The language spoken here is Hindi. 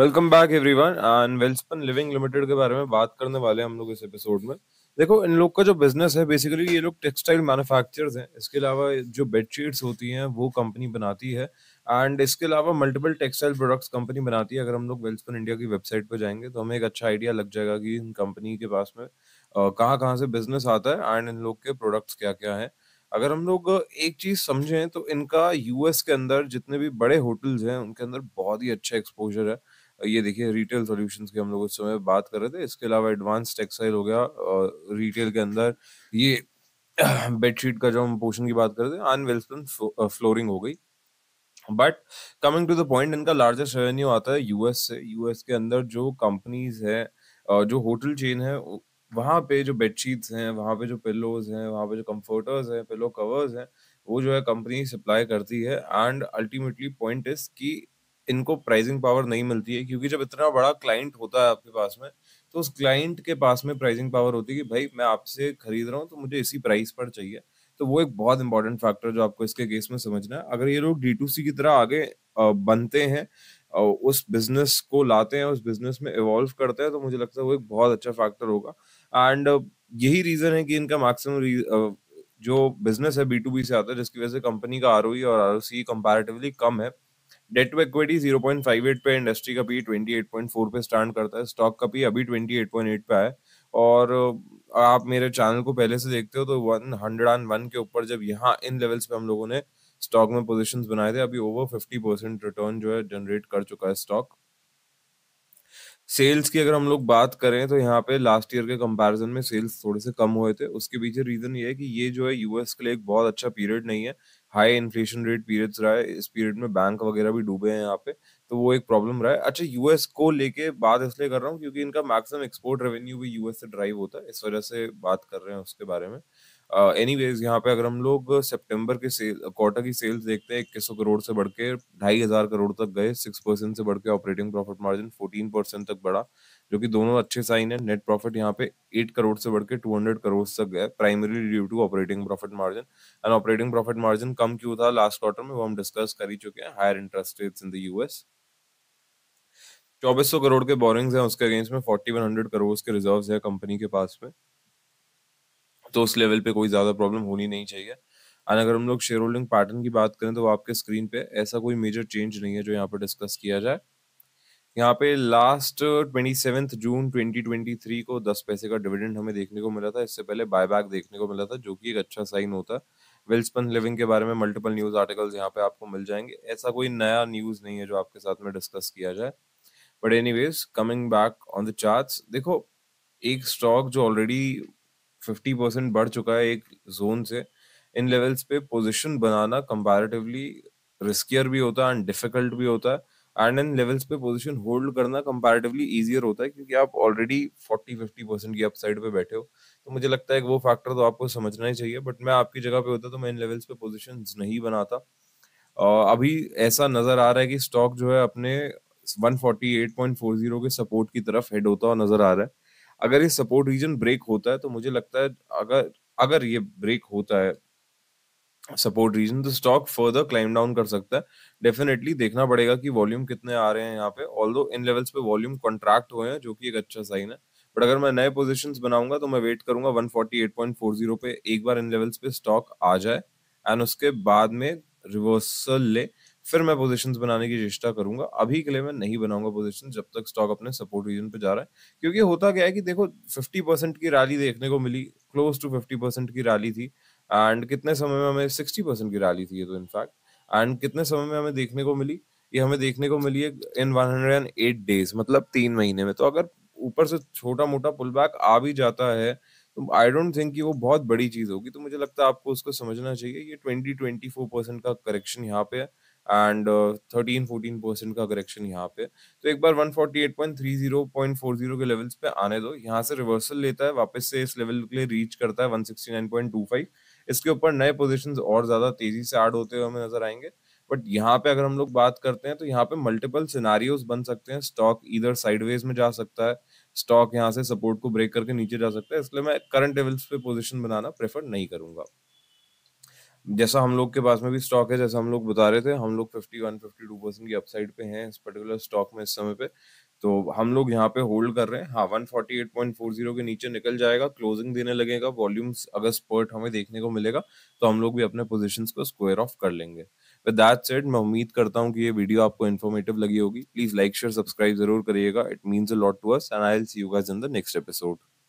welcome back everyone and Welspun living limited के बारे में बात करने वाले हम लोग इस एपिसोड में देखो इन लोग का जो बिजनेस है बेसिकली ये लोग टेक्सटाइल मैन्युफैक्चरर्स हैं इसके अलावा जो बेडशीट्स होती हैं वो कंपनी बनाती है एंड इसके अलावा मल्टीपल टेक्सटाइल प्रोडक्ट्स कंपनी बनाती है अगर हम लोग वेल्सपन इंडिया की वेबसाइट पर जाएंगे तो हमें एक अच्छा आइडिया लग जाएगा कि इन कंपनी के पास में कहाँ कहाँ से बिजनेस आता है एंड इन लोग के प्रोडक्ट्स क्या क्या हैं अगर हम लोग एक चीज समझें तो इनका यूएस के अंदर जितने भी बड़े होटल्स हैं उनके अंदर बहुत ही अच्छा एक्सपोजर है ये देखिए रिटेल सॉल्यूशंस की हम लोग उस समय बात कर रहे थे इसके अलावा एडवांस टेक्सटाइल हो गया और रिटेल के अंदर ये बेडशीट का जो हम पोर्शन की बात कर रहे थे अनवेल्सन फ्लोरिंग हो गई but coming to the point इनका लार्जेस्ट रेवेन्यू आता है यूएस से यूएस के अंदर जो कंपनीज है जो होटल चेन है वहाँ पे जो बेडशीट्स हैं वहाँ पे जो पिल्लोज हैं वहाँ पे जो कंफर्टर्स हैं पिलो कवर्स हैं वो जो है कंपनी सप्लाई करती है एंड अल्टीमेटली पॉइंट इज कि इनको प्राइसिंग पावर नहीं मिलती है क्योंकि जब इतना बड़ा क्लाइंट होता है आपके पास में तो उस क्लाइंट के पास में प्राइसिंग पावर होती है कि भाई मैं आपसे खरीद रहा हूँ तो मुझे इसी प्राइस पर चाहिए तो वो एक बहुत इंपॉर्टेंट फैक्टर जो आपको इसके केस में समझना है अगर ये लोग डी टू सी की तरह आगे बनते हैं उस बिजनेस को लाते हैं उस बिजनेस में इवॉल्व करते हैं तो मुझे लगता है वो एक बहुत अच्छा फैक्टर होगा एंड यही रीजन है कि इनका मैक्सिमम जो बिजनेस है बी टू बी से आता है जिसकी वजह से कंपनी का आर ओ e और आर ओ सी कंपेरेटिवली कम है debt to equity zero point five eight पे इंडस्ट्री का P twenty eight point four पे स्टार्ट करता है स्टॉक का पी अभी ट्वेंटी एट पॉइंट एट पे है और आप मेरे चैनल को पहले से देखते हो तो वन हंड्रेड एंड वन के ऊपर जब यहाँ इन लेवल्स पे हम लोगों ने स्टॉक में पोजिशन बनाए थे अभी ओवर फिफ्टी परसेंट रिटर्न जो है जनरेट कर चुका है स्टॉक सेल्स की अगर हम लोग बात करें तो यहाँ पे लास्ट ईयर के कंपैरिजन में सेल्स थोड़े से कम हुए थे उसके पीछे रीजन ये है कि ये जो है यूएस के लिए एक बहुत अच्छा पीरियड नहीं है हाई इन्फ्लेशन रेट पीरियड्स रहा है इस पीरियड में बैंक वगैरह भी डूबे हैं यहाँ पे तो वो एक प्रॉब्लम रहा है अच्छा यूएस को लेके बात इसलिए कर रहा हूँ क्योंकि इनका मैक्सिमम एक्सपोर्ट रेवेन्यू भी यूएस से ड्राइव होता है इस वजह से बात कर रहे हैं उसके बारे में एनी वेज यहाँ पे अगर हम लोग सेप्टेम्बर के सेल क्वार्टर की सेल्स देखते हैं इक्कीस सौ करोड़ से बढ़ के ढाई हजार करोड़ तक गए सिक्स परसेंट से बढ़ के operating profit margin fourteen percent तक बढ़ा जो कि दोनों अच्छे साइन है नेट प्रॉफिट यहाँ पे एट करोड़ से बढ़ के टू हंड्रेड करोड़ तक गया primary due to operating profit margin and operating profit margin कम क्यों था लास्ट क्वार्टर में वो हम डिस्कस कर ही चुके हैं higher interest rates in the US चौबीस सौ करोड़ के बोरिंग्स हैं उसके अगेंस्ट में फोर्टी वन हंड्रेड करोड़ के रिजर्व है कंपनी के पास में तो उस लेवल पे कोई ज़्यादा प्रॉब्लम होनी नहीं चाहिए एंड अगर हम लोग शेयर होल्डिंग पैटर्न की बात करें तो आपके स्क्रीन पे ऐसा कोई मेजर चेंज नहीं है जो यहाँ पर डिस्कस किया जाए यहाँ पे last twenty seventh June twenty twenty three को दस पैसे का डिविडेंड हमें देखने को मिला था इससे पहले बायबैक देखने को मिला था जो कि एक अच्छा साइन होता है वेल्सपन लिविंग के बारे में मल्टीपल न्यूज आर्टिकल्स यहाँ पे आपको मिल जाएंगे ऐसा कोई नया न्यूज नहीं है जो आपके साथ में डिस्कस किया जाए but any coming back on the chart देखो एक स्टॉक जो ऑलरेडी फिफ्टी परसेंट बढ़ चुका है एक जोन से इन लेवल्स पे पोजीशन बनाना कंपैरेटिवली रिस्कियर भी होता है एंड डिफिकल्ट भी होता है एंड इन लेवल्स पे पोजीशन होल्ड करना कंपैरेटिवली ईजियर होता है क्योंकि आप ऑलरेडी फोर्टी फिफ्टी परसेंट की अपसाइड पे बैठे हो तो मुझे लगता है कि वो फैक्टर तो आपको समझना ही चाहिए बट मैं आपकी जगह पे होता तो मैं इन लेवल्स पे पोजिशन नहीं बनाता uh, अभी ऐसा नजर आ रहा है कि स्टॉक जो है अपने 148.40 के सपोर्ट की तरफ हेड होता हुआ नजर आ रहा है अगर ये सपोर्ट रीजन ब्रेक होता है तो मुझे लगता है अगर अगर ये ब्रेक होता है सपोर्ट रीजन तो स्टॉक फर्दर क्लाइम डाउन कर सकता है डेफिनेटली देखना पड़ेगा कि वॉल्यूम कितने आ रहे हैं यहाँ पे ऑल इन लेवल्स पे वॉल्यूम कॉन्ट्रैक्ट हुए हैं जो कि एक अच्छा साइन है बट अगर मैं नए पोजिशन बनाऊंगा तो मैं वेट करूंगा वन पे एक बार इन लेवल्स पे स्टॉक आ जाए एंड उसके बाद में रिवर्सल ले फिर मैं पोजिशन बनाने की चेष्टा करूंगा अभी के लिए मैं नहीं बनाऊंगा पोजिशन जब तक स्टॉक अपने सपोर्ट रीजन पे जा रहा है क्योंकि होता क्या है कि देखो फिफ्टी परसेंट की रैली देखने को मिली क्लोज टू फिफ्टी परसेंट की रैली थी एंड कितने समय में हमें सिक्सटी परसेंट की रैली थी ये तो इनफैक्ट एंड कितने समय में हमें देखने को मिली ये हमें देखने को मिली है in one hundred and eight days मतलब तीन महीने में तो अगर ऊपर से छोटा मोटा पुल बैक आ भी जाता है तो आई डोंट थिंक कि वो बहुत बड़ी चीज होगी तो मुझे लगता है आपको उसको समझना चाहिए ये ट्वेंटी ट्वेंटी फोर परसेंट का करेक्शन यहाँ पे है एंड थर्टीन फोर्टीन परसेंट का करेक्शन यहाँ पे तो एक बार one forty eight point three zero point four zero के लेवल्स पे आने दो यहाँ से रिवर्सल लेता है वापस से इस लेवल के लिए रीच करता है one sixty nine point two five इसके ऊपर नए पोजिशन और ज्यादा तेजी से ऐड होते हुए हमें नजर आएंगे बट यहाँ पे अगर हम लोग बात करते हैं तो यहाँ पे मल्टीपल सिनारियोज बन सकते हैं स्टॉक इधर साइडवेज में जा सकता है स्टॉक यहाँ से सपोर्ट को ब्रेक करके नीचे जा सकता है इसलिए मैं करंट लेवल्स पे पोजिशन बनाना प्रेफर नहीं करूंगा जैसा हम लोग के पास में भी स्टॉक है जैसा हम लोग बता रहे थे हम लोग fifty one fifty two percent की अपसाइड पे हैं इस पर्टिकुलर स्टॉक में इस समय पे तो हम लोग यहाँ पे होल्ड कर रहे हैं हाँ one forty eight point four zero के नीचे निकल जाएगा क्लोजिंग देने लगेगा वॉल्यूम्स अगर स्पर्ट हमें देखने को मिलेगा तो हम लोग भी अपने पोजिशन को स्क्वायर ऑफ कर लेंगे विद दैट सेट मैं उम्मीद करता हूँ कि ये वीडियो आपको इन्फॉर्मेटिव लगी होगी प्लीज लाइक शेयर सब्सक्राइब जरूर करिएगा it means a lot to us and I will see you guys in the next episode